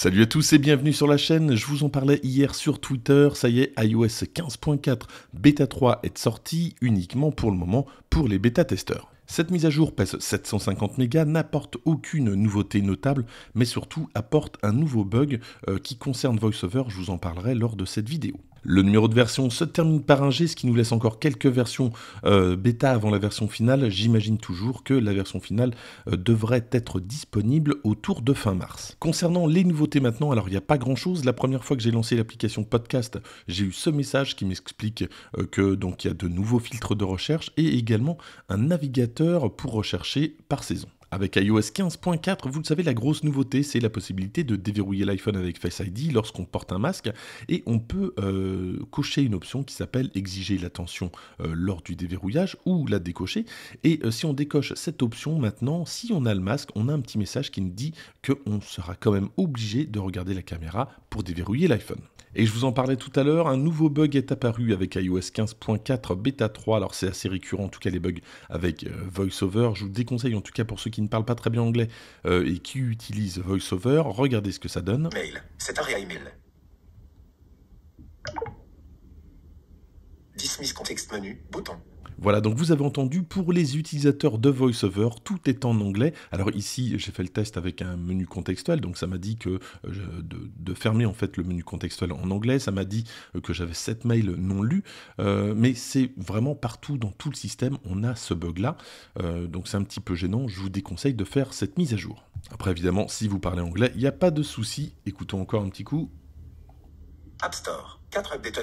Salut à tous et bienvenue sur la chaîne, je vous en parlais hier sur Twitter, ça y est, iOS 15.4 Beta 3 est sorti uniquement pour le moment pour les bêta-testeurs. Cette mise à jour pèse 750 mégas, n'apporte aucune nouveauté notable, mais surtout apporte un nouveau bug euh, qui concerne VoiceOver, je vous en parlerai lors de cette vidéo. Le numéro de version se termine par un G, ce qui nous laisse encore quelques versions euh, bêta avant la version finale. J'imagine toujours que la version finale euh, devrait être disponible autour de fin mars. Concernant les nouveautés maintenant, alors il n'y a pas grand chose. La première fois que j'ai lancé l'application podcast, j'ai eu ce message qui m'explique euh, que donc il y a de nouveaux filtres de recherche et également un navigateur pour rechercher par saison. Avec iOS 15.4, vous le savez, la grosse nouveauté, c'est la possibilité de déverrouiller l'iPhone avec Face ID lorsqu'on porte un masque et on peut euh, cocher une option qui s'appelle exiger l'attention euh, lors du déverrouillage ou la décocher. Et euh, si on décoche cette option maintenant, si on a le masque, on a un petit message qui nous dit qu'on sera quand même obligé de regarder la caméra pour déverrouiller l'iPhone. Et je vous en parlais tout à l'heure, un nouveau bug est apparu avec iOS 15.4 Beta 3. Alors c'est assez récurrent en tout cas les bugs avec euh, VoiceOver. Je vous déconseille en tout cas pour ceux qui ne parlent pas très bien anglais euh, et qui utilisent VoiceOver, regardez ce que ça donne. Mail, c'est un email. Dismiss contexte menu, bouton. Voilà, donc vous avez entendu, pour les utilisateurs de VoiceOver, tout est en anglais. Alors ici, j'ai fait le test avec un menu contextuel, donc ça m'a dit que euh, de, fermer en fait le menu contextuel en anglais, ça m'a dit euh, que j'avais 7 mails non lus, euh, mais c'est vraiment partout dans tout le système, on a ce bug-là, donc c'est un petit peu gênant, je vous déconseille de faire cette mise à jour. Après évidemment, si vous parlez anglais, il n'y a pas de souci, écoutons encore un petit coup. App Store. 4 bêta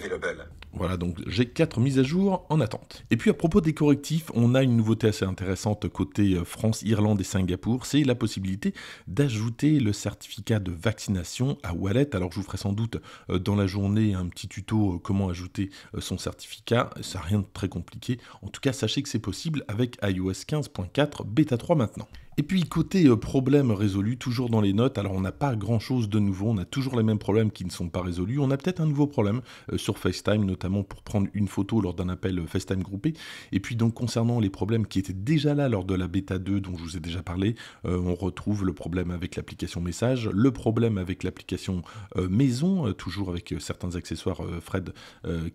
Voilà, donc j'ai 4 mises à jour en attente. Et puis à propos des correctifs, on a une nouveauté assez intéressante côté euh, France, Irlande et Singapour, c'est la possibilité d'ajouter le certificat de vaccination à Wallet. Alors je vous ferai sans doute euh, dans la journée un petit tuto euh, comment ajouter son certificat, ça rien de très compliqué. En tout cas, sachez que c'est possible avec iOS 15.4 bêta 3 maintenant. Et puis côté problème résolu, toujours dans les notes, alors on n'a pas grand chose de nouveau, on a toujours les mêmes problèmes qui ne sont pas résolus, on a peut-être un nouveau problème euh, sur FaceTime notamment pour prendre une photo lors d'un appel euh, FaceTime groupé. Et puis donc concernant les problèmes qui étaient déjà là lors de la bêta 2 dont je vous ai déjà parlé, euh, on retrouve le problème avec l'application message, le problème avec l'application maison, toujours avec certains accessoires Fred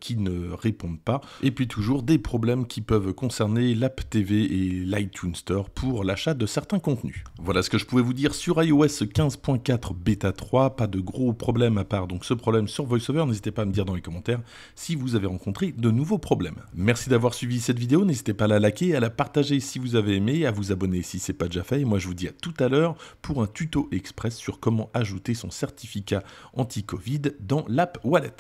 qui ne répondent pas, et puis toujours des problèmes qui peuvent concerner l'App TV et l'iTunes Store pour l'achat de certains contenus. Voilà ce que je pouvais vous dire sur iOS 15.4 bêta 3, pas de gros problèmes à part donc ce problème sur VoiceOver, n'hésitez pas à me dire dans les commentaires si vous avez rencontré de nouveaux problèmes. Merci d'avoir suivi cette vidéo, n'hésitez pas à la liker, à la partager si vous avez aimé, à vous abonner si ce c'est pas déjà fait, moi je vous dis à tout à l'heure pour un tuto express sur comment ajouter son certificat anti-Covid dans l'app Wallet.